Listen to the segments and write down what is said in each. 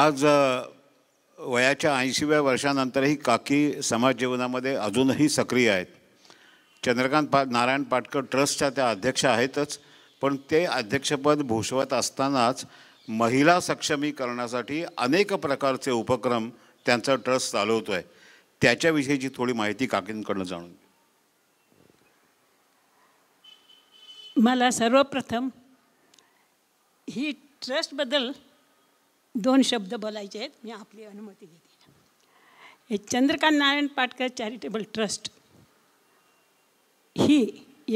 आज वयाच्या ऐंशीव्या वर्षानंतरही काकी समाज जीवनामध्ये अजूनही सक्रिय आहेत चंद्रकांत पा नारायण पाटकर ट्रस्टच्या त्या अध्यक्ष आहेतच पण ते अध्यक्षपद भूषवत असतानाच महिला सक्षमीकरणासाठी अनेक प्रकारचे उपक्रम त्यांचा ट्रस्ट चालवतो आहे त्याच्याविषयीची थोडी माहिती काकींकडनं जाणून मला सर्वप्रथम ही ट्रस्टबद्दल दोन शब्द बोलायचे आहेत मी आपली अनुमती घेते हे चंद्रकांत नारायण पाटकर चॅरिटेबल ट्रस्ट ही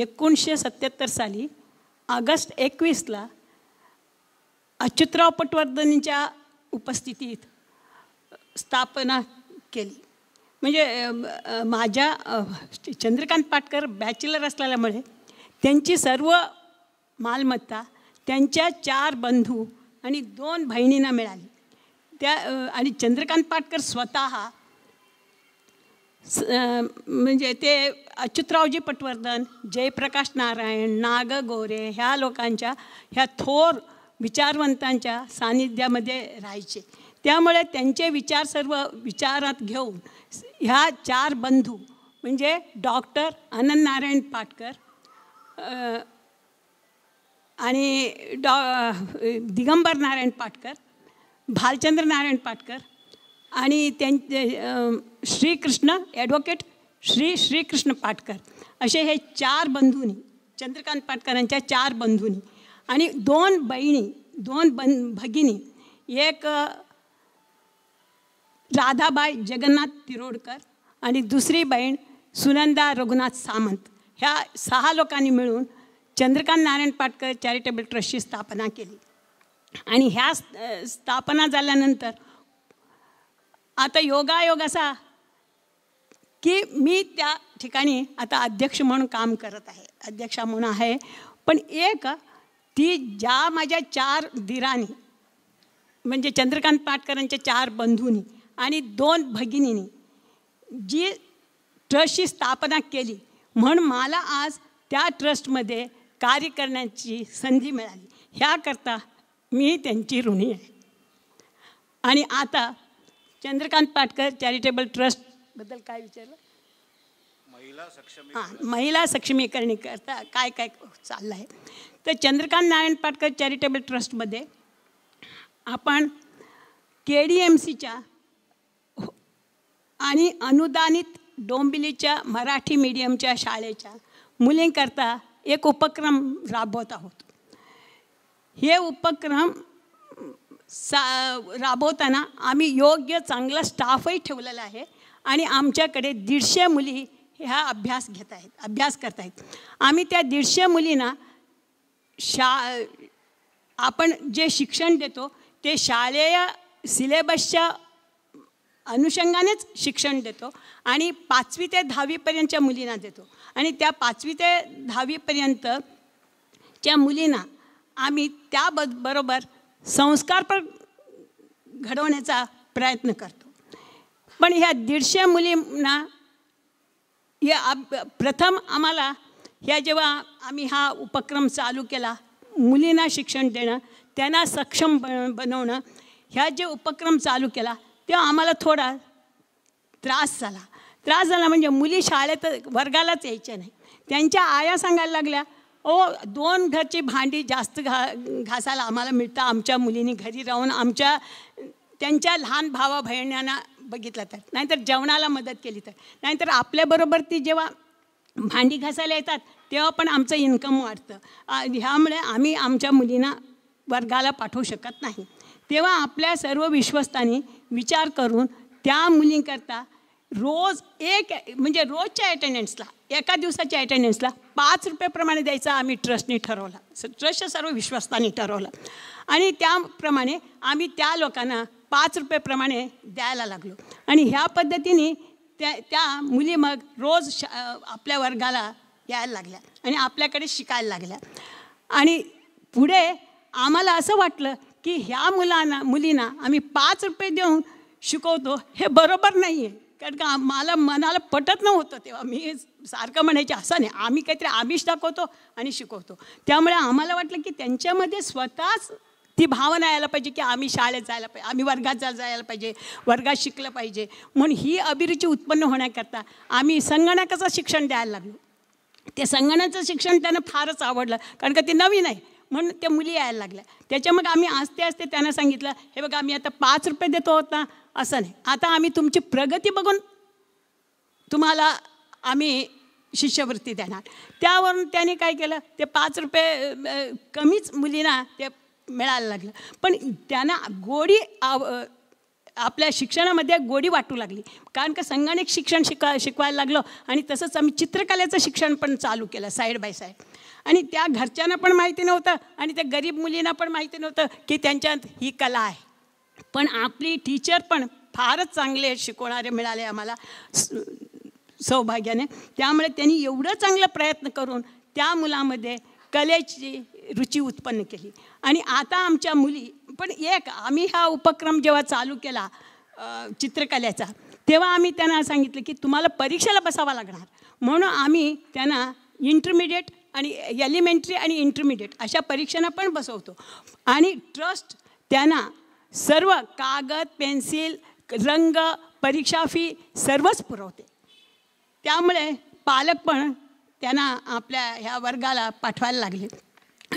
एकोणीसशे सत्याहत्तर साली ऑगस्ट एकवीसला अच्युतराव पटवर्धनच्या उपस्थितीत स्थापना केली म्हणजे माझ्या चंद्रकांत पाटकर बॅचलर असल्यामुळे त्यांची सर्व मालमत्ता त्यांच्या चार बंधू आणि दोन बहिणींना मिळाली त्या आणि चंद्रकांत पाटकर स्वतः म्हणजे ते अच्युतरावजी पटवर्धन जयप्रकाश नारायण नाग गोरे ह्या लोकांच्या ह्या थोर विचारवंतांच्या सान्निध्यामध्ये राहायचे त्यामुळे त्यांचे विचार सर्व विचारात घेऊन ह्या चार बंधू म्हणजे डॉक्टर आनंद नारायण पाटकर आणि डॉ दिगंबर नारायण पाटकर भालचंद्र नारायण पाटकर आणि त्यां श्रीकृष्ण ॲडव्होकेट श्री श्रीकृष्ण पाटकर असे हे चार बंधूंनी चंद्रकांत पाटकरांच्या चार बंधूंनी आणि दोन बहिणी दोन बन भगिनी एक राधाबाई जगन्नाथ तिरोडकर आणि दुसरी बहीण सुनंदा रघुनाथ सामंत ह्या सहा लोकांनी मिळून चंद्रकांत नारायण पाटकर चॅरिटेबल ट्रस्टची स्थापना केली आणि ह्या स्थापना झाल्यानंतर आता योगायोग असा की मी त्या ठिकाणी आता अध्यक्ष म्हणून काम करत आहे अध्यक्षा म्हणून आहे पण एक ती ज्या माझ्या चार दिरानी म्हणजे चंद्रकांत पाटकरांच्या चार बंधूंनी आणि दोन भगिनींनी जी ट्रस्टची स्थापना केली म्हणून मला आज त्या ट्रस्टमध्ये कार्य करण्याची संधी मिळाली ह्याकरता मी त्यांची ऋणी आहे आणि आता चंद्रकांत पाटकर चॅरिटेबल ट्रस्टबद्दल काय विचारलं महिला हां महिला सक्षमीकरणीकरता काय काय चाललं आहे तर चंद्रकांत नारायण पाटकर चॅरिटेबल ट्रस्टमध्ये आपण के डी एम सीच्या हो आणि अनुदानित डोंबिलीच्या मराठी मीडियमच्या शाळेच्या मुलींकरता एक उपक्रम राबवत आहोत हे उपक्रम सा राबवताना आम्ही योग्य चांगला स्टाफही ठेवलेला आहे आणि आमच्याकडे दीडशे मुली ह्या अभ्यास घेत आहेत अभ्यास करत आहेत आम्ही त्या दीडशे मुलींना शा आपण जे शिक्षण देतो ते शालेय सिलेबसच्या अनुषंगानेच शिक्षण देतो आणि पाचवी ते दहावीपर्यंतच्या मुलींना देतो आणि त्या पाचवी ते दहावीपर्यंतच्या मुलींना आम्ही त्या बरोबर संस्कार पण घडवण्याचा प्रयत्न करतो पण ह्या दीडशे मुलींना या प्रथम आम्हाला ह्या जेव्हा आम्ही हा उपक्रम चालू केला मुलींना शिक्षण देणं त्यांना सक्षम बनवणं ह्या जे उपक्रम चालू केला तेव्हा आम्हाला थोडा त्रास झाला त्रास झाला म्हणजे मुली शाळेत वर्गालाच यायच्या नाही त्यांच्या आया सांगायला लागल्या ओ दोन घरची भांडी जास्त घा घासायला आम्हाला मिळतं आमच्या मुलींनी घरी राहून आमच्या त्यांच्या लहान भावा बहिण्यांना बघितलं तर नाहीतर जेवणाला मदत केली तर नाहीतर आपल्याबरोबर ती जेव्हा भांडी घासायला येतात तेव्हा पण आमचं इन्कम वाढतं ह्यामुळे आम्ही आमच्या मुलींना वर्गाला पाठवू शकत नाही तेव्हा आपल्या सर्व विश्वस्तांनी विचार करून त्या मुलींकरता रोज एक म्हणजे रोजच्या अटेंडन्सला एका दिवसाच्या अटेंडन्सला पाच रुपयेप्रमाणे द्यायचा आम्ही ट्रस्टनी ठरवला ट्रस्टच्या सर्व विश्वस्तानी ठरवलं आणि त्याप्रमाणे आम्ही त्या लोकांना पाच रुपयेप्रमाणे द्यायला लागलो आणि ह्या पद्धतीने त्या त्या मुली मग रोज आपल्या वर्गाला यायला लागल्या आणि आपल्याकडे शिकायला लागल्या आणि पुढे आम्हाला असं वाटलं की ह्या मुलांना मुलींना आम्ही पाच रुपये देऊन शिकवतो हे बरोबर नाही आहे कारण का मला मनाला पटत नव्हतं तेव्हा मी सारखं म्हणायचे असं नाही आम्ही काहीतरी आमिष दाखवतो आणि शिकवतो त्यामुळे आम्हाला वाटलं की त्यांच्यामध्ये स्वतःच ती भावना यायला पाहिजे की आम्ही शाळेत जायला पाहिजे आम्ही वर्गात जायला पाहिजे वर्गात शिकलं पाहिजे म्हणून ही अभिरुची उत्पन्न होण्याकरता आम्ही संगणकाचं शिक्षण द्यायला लागलो ते संगणकाचं शिक्षण त्यांना फारच आवडलं कारण का ते नवीन आहे म्हणून त्या मुली यायला लागल्या त्याच्या मग आम्ही आस्ते आस्ते त्यांना सांगितलं हे बघा आम्ही आता पाच रुपये देतो होत ना असं नाही आता आम्ही तुमची प्रगती बघून तुम्हाला आम्ही शिष्यवृत्ती देणार त्यावरून त्याने काय केलं ते पाच रुपये कमीच मुलींना ते मिळायला लागलं पण त्यांना गोडी आव आपल्या शिक्षणामध्ये गोडी वाटू लागली कारण का संगणक शिक्षण शिका शिकवायला लागलो आणि तसंच आम्ही चित्रकलेचं शिक्षण पण चालू केलं साईड बाय साईड आणि त्या घरच्यांना पण माहिती नव्हतं आणि त्या गरीब मुलींना पण माहिती नव्हतं की त्यांच्यात ही कला आहे पण आपली टीचर पण फारच चांगले शिकवणारे मिळाले आम्हाला सौभाग्याने त्यामुळे त्यांनी एवढं चांगलं प्रयत्न करून त्या मुलामध्ये कलेची रुची उत्पन्न केली आणि आता आमच्या मुली पण एक आम्ही हा उपक्रम जेव्हा चालू केला चित्रकलेचा तेव्हा आम्ही त्यांना सांगितलं की तुम्हाला परीक्षेला बसावा लागणार म्हणून आम्ही त्यांना इंटरमिडिएट आणि एलिमेंटरी आणि इंटरमिडिएट अशा परीक्षांना पण बसवतो आणि ट्रस्ट त्यांना सर्व कागद पेन्सिल रंग परीक्षा फी सर्वच पुरवते त्यामुळे पालक पण त्यांना आपल्या ह्या वर्गाला पाठवायला लागले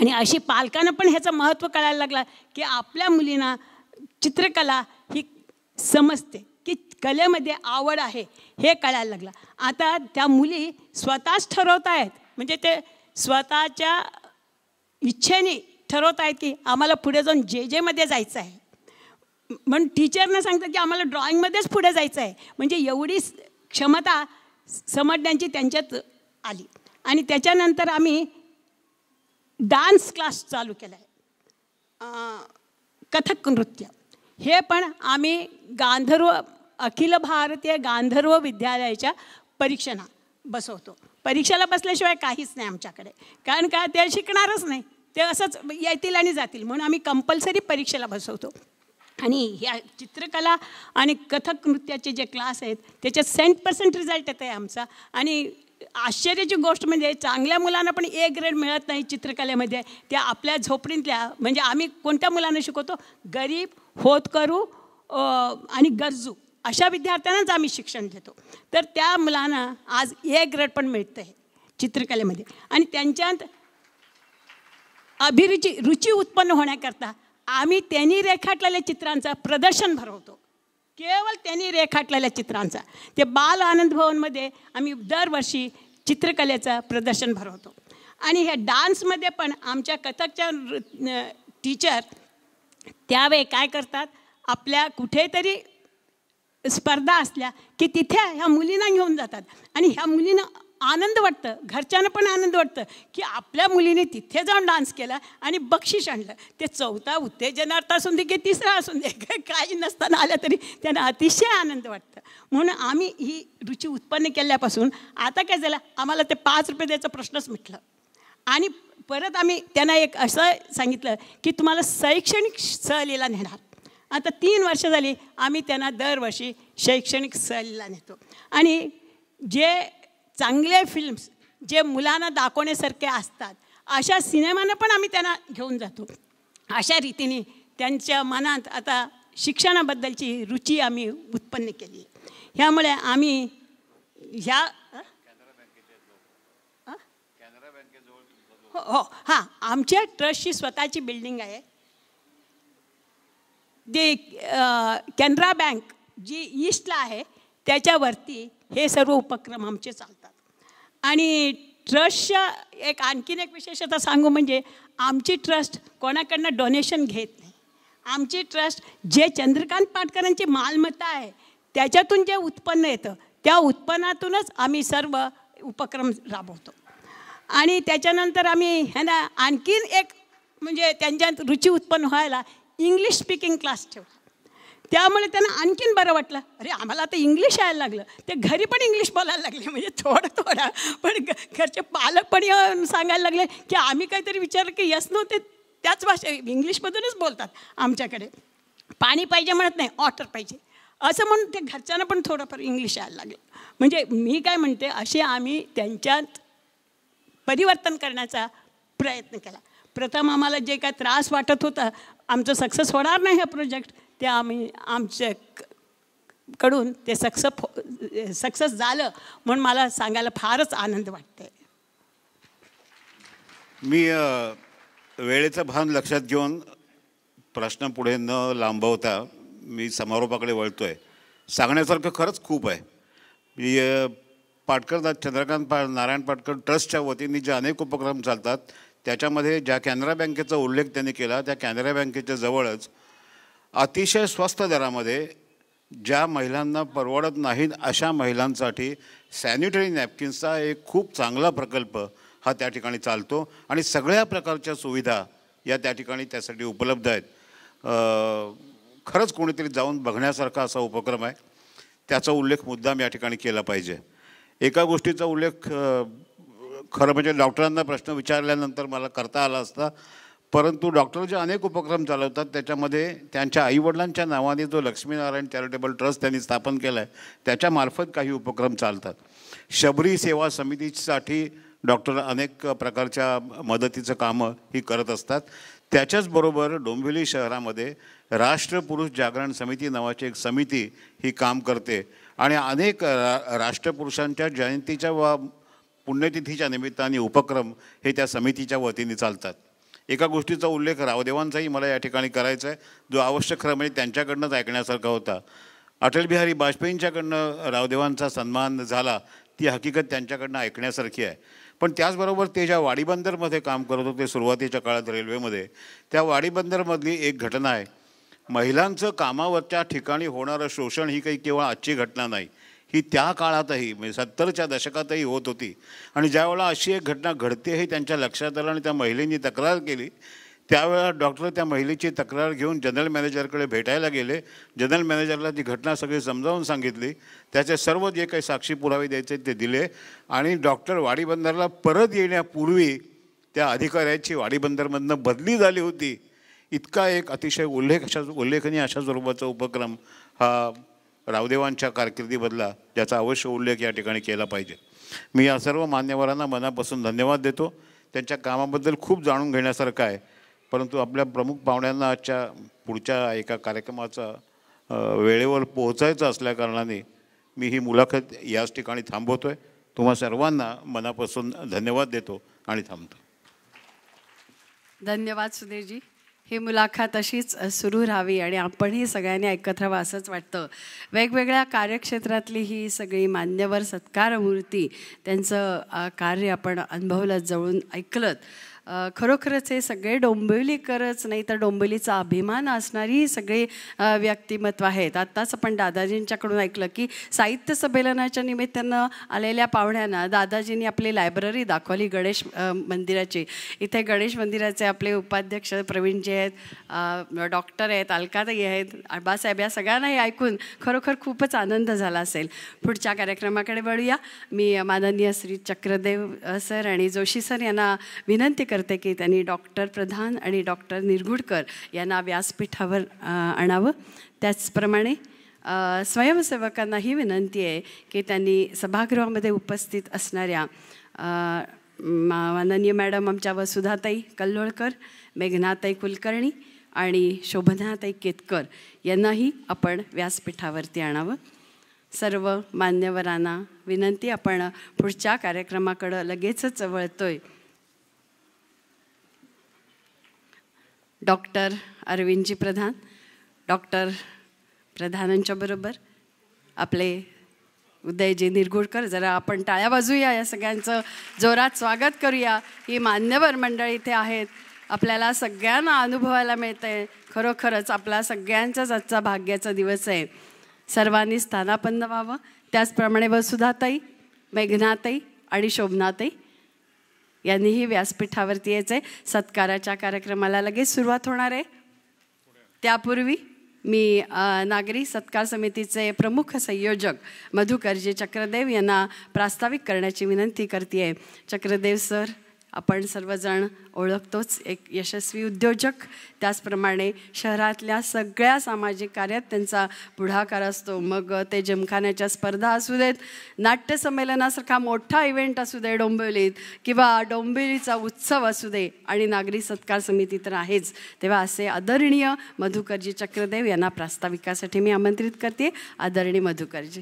आणि अशी पालकांना पण ह्याचं महत्त्व कळायला लागलं की आपल्या मुलींना चित्रकला ही समजते की कलेमध्ये आवड आहे हे कळायला लागलं आता त्या मुली स्वतःच ठरवत आहेत म्हणजे ते स्वतःच्या इच्छेने ठरवत आहेत की आम्हाला पुढे जाऊन जे जेमध्ये जायचं आहे म्हणून टीचरनं सांगतात की आम्हाला ड्रॉइंगमध्येच पुढे जायचं आहे म्हणजे एवढी क्षमता समजण्याची त्यांच्यात आली आणि त्याच्यानंतर आम्ही डान्स क्लास चालू केला आहे कथक नृत्य हे पण आम्ही गांधर्व अखिल भारतीय गांधर्व विद्यालयाच्या परीक्षणा बसवतो परीक्षेला बसल्याशिवाय काहीच नाही आमच्याकडे कारण का ते शिकणारच नाही ते असंच येतील आणि जातील म्हणून आम्ही कंपल्सरी परीक्षेला बसवतो आणि ह्या चित्रकला आणि कथक नृत्याचे जे क्लास आहेत त्याच्यात सेंट पर्सेंट रिझल्ट येत आहे आमचा आणि आश्चर्याची गोष्ट म्हणजे चांगल्या मुलांना पण ए ग्रेड मिळत नाही चित्रकलेमध्ये त्या आपल्या झोपडीतल्या म्हणजे आम्ही कोणत्या मुलांना शिकवतो गरीब होत करू आणि गरजू अशा विद्यार्थ्यांनाच आम्ही शिक्षण देतो तर त्या मुलांना आज ए ग्रेड पण मिळतं आहे चित्रकलेमध्ये आणि त्यांच्यात अभिरुची रुची उत्पन्न होण्याकरता आम्ही त्यांनी रेखाटलेल्या चित्रांचं प्रदर्शन भरवतो केवळ त्यांनी रेखाटलेल्या चित्रांचा ते बाल आनंद भवनमध्ये आम्ही दरवर्षी चित्रकलेचं प्रदर्शन भरवतो आणि ह्या डान्समध्ये पण आमच्या कथकच्या टीचर त्यावेळी काय करतात आपल्या कुठेतरी स्पर्धा असल्या की तिथे ह्या मुलींना घेऊन जातात आणि ह्या मुलींना आनंद वाटतं घरच्यांना पण आनंद वाटतं की आपल्या मुलीने तिथे जाऊन डान्स केला आणि बक्षीस आणलं ते चौथा उत्तेजनार्थ असून दे की तिसरा असून दे काही नसताना आलं तरी त्यांना अतिशय आनंद वाटतं म्हणून आम्ही ही रुची उत्पन्न केल्यापासून आता काय झालं आम्हाला ते पाच रुपये द्यायचा प्रश्नच मिटला आणि परत आम्ही त्यांना एक असं सांगितलं की तुम्हाला शैक्षणिक सहलीला नेणार आता तीन वर्ष झाली आम्ही त्यांना दरवर्षी शैक्षणिक सहलीला नेतो आणि जे चांगले फिल्म्स जे मुलांना दाखवण्यासारखे असतात अशा सिनेमानं पण आम्ही त्यांना घेऊन जातो अशा रीतीने त्यांच्या मनात आता शिक्षणाबद्दलची रुची आम्ही उत्पन्न केली ह्यामुळे आम्ही ह्या हो हो हां आमच्या ट्रस्टची स्वतःची बिल्डिंग आहे जे कॅनरा बँक जी ईस्टला आहे त्याच्यावरती हे सर्व उपक्रम आमचे चालतात आणि ट्रस्टच्या एक आणखीन एक विशेषता सांगू म्हणजे आमची ट्रस्ट कोणाकडनं डोनेशन घेत नाही आमची ट्रस्ट जे चंद्रकांत पाटकरांची मालमत्ता आहे त्याच्यातून जे उत्पन्न येतं त्या उत्पन्नातूनच आम्ही सर्व उपक्रम राबवतो आणि त्याच्यानंतर आम्ही ह्यांना आणखीन एक म्हणजे त्यांच्यात रुची उत्पन्न व्हायला इंग्लिश स्पीकिंग क्लास ठेव त्यामुळे त्यांना आणखीन बरं वाटलं अरे आम्हाला आता इंग्लिश यायला लागलं ते घरी पण इंग्लिश बोलायला लागले म्हणजे थोडं थोडा पण घरचे पालक पण सांगायला लागले की आम्ही काहीतरी विचारलं की यस नव्हते त्याच भाषा इंग्लिशमधूनच बोलतात आमच्याकडे पाणी पाहिजे म्हणत नाही ऑटर पाहिजे असं म्हणून ते घरच्यांना पण थोडंफार इंग्लिश यायला लागलं म्हणजे मी काय म्हणते असे आम्ही त्यांच्यात परिवर्तन करण्याचा प्रयत्न केला प्रथम आम्हाला जे काय त्रास वाटत होता आमचं सक्सेस होणार नाही हा प्रोजेक्ट ते आम्ही आमच्याकडून कडून ते सक्सेप सक्सेस हो, झालं म्हणून मला सांगायला फारच आनंद वाटते मी वेळेचं भान लक्षात घेऊन प्रश्न पुढे न लांबवता मी समारोपाकडे वळतो आहे सांगण्यासारखं खरंच खूप आहे मी पाटकर चंद्रकांत पा नारायण पाटकर ट्रस्टच्या वतीने जे अनेक उपक्रम चालतात त्याच्यामध्ये ज्या कॅनरा बँकेचा उल्लेख त्यांनी केला त्या कॅनरा बँकेच्या जवळच अतिशय स्वस्त दरामध्ये ज्या महिलांना परवडत नाहीत अशा महिलांसाठी सॅनिटरी नॅपकिन्सचा एक खूप चांगला प्रकल्प हा त्या ठिकाणी चालतो आणि सगळ्या प्रकारच्या सुविधा या त्या ठिकाणी त्यासाठी उपलब्ध आहेत खरंच कोणीतरी जाऊन बघण्यासारखा असा उपक्रम आहे त्याचा उल्लेख मुद्दाम या ठिकाणी केला पाहिजे एका गोष्टीचा उल्लेख खरं म्हणजे डॉक्टरांना प्रश्न विचारल्यानंतर मला करता आला असता परंतु डॉक्टर जे अनेक उपक्रम चालवतात त्याच्यामध्ये त्यांच्या आईवडिलांच्या नावाने जो लक्ष्मीनारायण चॅरिटेबल ट्रस्ट त्यांनी स्थापन केला आहे त्याच्यामार्फत काही उपक्रम चालतात शबरी सेवा समितीसाठी डॉक्टर अनेक प्रकारच्या मदतीचं कामं ही करत असतात त्याच्याचबरोबर डोंबिवली शहरामध्ये राष्ट्रपुरुष जागरण समिती नावाची एक समिती ही काम करते आणि अनेक रा राष्ट्रपुरुषांच्या जयंतीच्या वा पुण्यतिथीच्या निमित्ताने उपक्रम हे त्या समितीच्या वतीने चालतात एका गोष्टीचा उल्लेख रावदेवांचाही मला या ठिकाणी करायचा आहे जो आवश्यक खरं म्हणजे त्यांच्याकडनंच ऐकण्यासारखा होता अटलबिहारी वाजपेयींच्याकडनं रावदेवांचा सन्मान झाला ती हकीकत त्यांच्याकडनं ऐकण्यासारखी आहे पण त्याचबरोबर ते ज्या वाडीबंदरमध्ये काम करत होते सुरुवातीच्या काळात रेल्वेमध्ये त्या वाडीबंदरमधली एक घटना आहे महिलांचं कामावरच्या ठिकाणी होणारं शोषण ही काही केवळ आजची घटना नाही ही त्या काळातही म्हणजे सत्तरच्या दशकातही होत होती आणि ज्यावेळेला अशी एक घटना घडते हे त्यांच्या लक्षात आलं आणि त्या महिलेंनी तक्रार केली त्यावेळेला डॉक्टर त्या महिलेची तक्रार घेऊन जनरल मॅनेजरकडे भेटायला गेले जनरल मॅनेजरला ती घटना सगळी समजावून सांगितली त्याचे सर्व जे काही साक्षी पुरावे द्यायचे ते दिले आणि डॉक्टर वाडीबंदरला परत येण्यापूर्वी त्या अधिकाऱ्याची वाडीबंदरमधनं बदली झाली होती इतका एक अतिशय उल्लेख अशा उल्लेखनीय अशा स्वरूपाचा उपक्रम हा रावदेवांच्या कारकिर्दीबदला ज्याचा अवश्य उल्लेख या ठिकाणी केला पाहिजे मी या सर्व मान्यवरांना मनापासून धन्यवाद देतो त्यांच्या कामाबद्दल खूप जाणून घेण्यासारखं आहे परंतु आपल्या प्रमुख पाहुण्यांना आजच्या पुढच्या एका कार्यक्रमाचा वेळेवर पोहोचायचं असल्याकारणाने मी ही मुलाखत याच ठिकाणी थांबवतो आहे तुम्हा सर्वांना मनापासून धन्यवाद देतो आणि थांबतो धन्यवाद सुधीरजी ही मुलाखत अशीच सुरू राहावी आणि आपणही सगळ्यांनी ऐकत राहावं असंच वाटतं वेगवेगळ्या कार्यक्षेत्रातली ही सगळी मान्यवर सत्कारमूर्ती त्यांचं कार्य आपण अनुभवलं जवळून ऐकलं खरोखरच हे सगळे डोंबिवलीकरच नाही तर डोंबिवलीचा अभिमान असणारी सगळी व्यक्तिमत्व आहेत आत्ताच आपण दादाजींच्याकडून ऐकलं की साहित्य संमेलनाच्या निमित्तानं आलेल्या पाहुण्यांना दादाजींनी आपली लायब्ररी दाखवली गणेश मंदिराची इथे गणेश मंदिराचे आपले उपाध्यक्ष प्रवीणजी आहेत डॉक्टर आहेत अलकाताई आहेत आबासाहेब या सगळ्यांनाही ऐकून खरोखर खूपच आनंद झाला असेल पुढच्या कार्यक्रमाकडे वळूया मी माननीय श्री चक्रदेव सर आणि जोशी सर यांना विनंती करते की त्यांनी डॉक्टर प्रधान आणि डॉक्टर निरगुडकर यांना व्यासपीठावर आणावं त्याचप्रमाणे स्वयंसेवकांना ही विनंती आहे की त्यांनी सभागृहामध्ये उपस्थित असणाऱ्या माननीय मॅडम आमच्या वसुधाताई कल्लोळकर मेघनाताई कुलकर्णी आणि शोभनाताई केतकर यांनाही आपण व्यासपीठावरती आणावं सर्व मान्यवरांना विनंती आपण पुढच्या कार्यक्रमाकडं लगेचच वळतोय डॉक्टर अरविंदजी प्रधान डॉक्टर प्रधानांच्याबरोबर आपले उदयजी निरगुडकर जरा आपण टाळ्या बाजूया या सगळ्यांचं जोरात स्वागत करूया ही मान्यवर मंडळी इथे आहेत आपल्याला सगळ्यांना अनुभवायला आहे खरोखरच आपला सगळ्यांचाच आजचा भाग्याचा दिवस आहे सर्वांनी स्थानापन्न व्हावं त्याचप्रमाणे वसुधाताई मेघनाताई आणि शोभनाताई यांनीही व्यासपीठावरती यायचं आहे सत्काराच्या कार्यक्रमाला लगेच सुरुवात होणार आहे त्यापूर्वी मी नागरी सत्कार समितीचे प्रमुख संयोजक मधुकरजी चक्रदेव यांना प्रास्ताविक करण्याची विनंती करते आहे चक्रदेव सर आपण सर्वजण ओळखतोच एक यशस्वी उद्योजक त्याचप्रमाणे शहरातल्या सगळ्या सामाजिक कार्यात त्यांचा पुढाकार असतो मग ते जिमखान्याच्या स्पर्धा असू देत नाट्यसंमेलनासारखा मोठा इव्हेंट असू दे डोंबिवलीत किंवा डोंबिवलीचा उत्सव असू दे आणि नागरी सत्कार समिती तर आहेच तेव्हा असे आदरणीय मधुकरजी चक्रदेव यांना प्रास्ताविकासाठी मी आमंत्रित करते आदरणीय मधुकरजी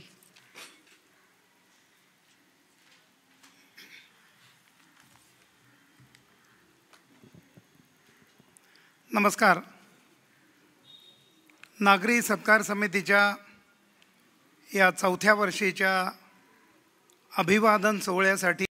नमस्कार नागरी सत्कार समितीच्या या चौथ्या वर्षीच्या अभिवादन सोहळ्यासाठी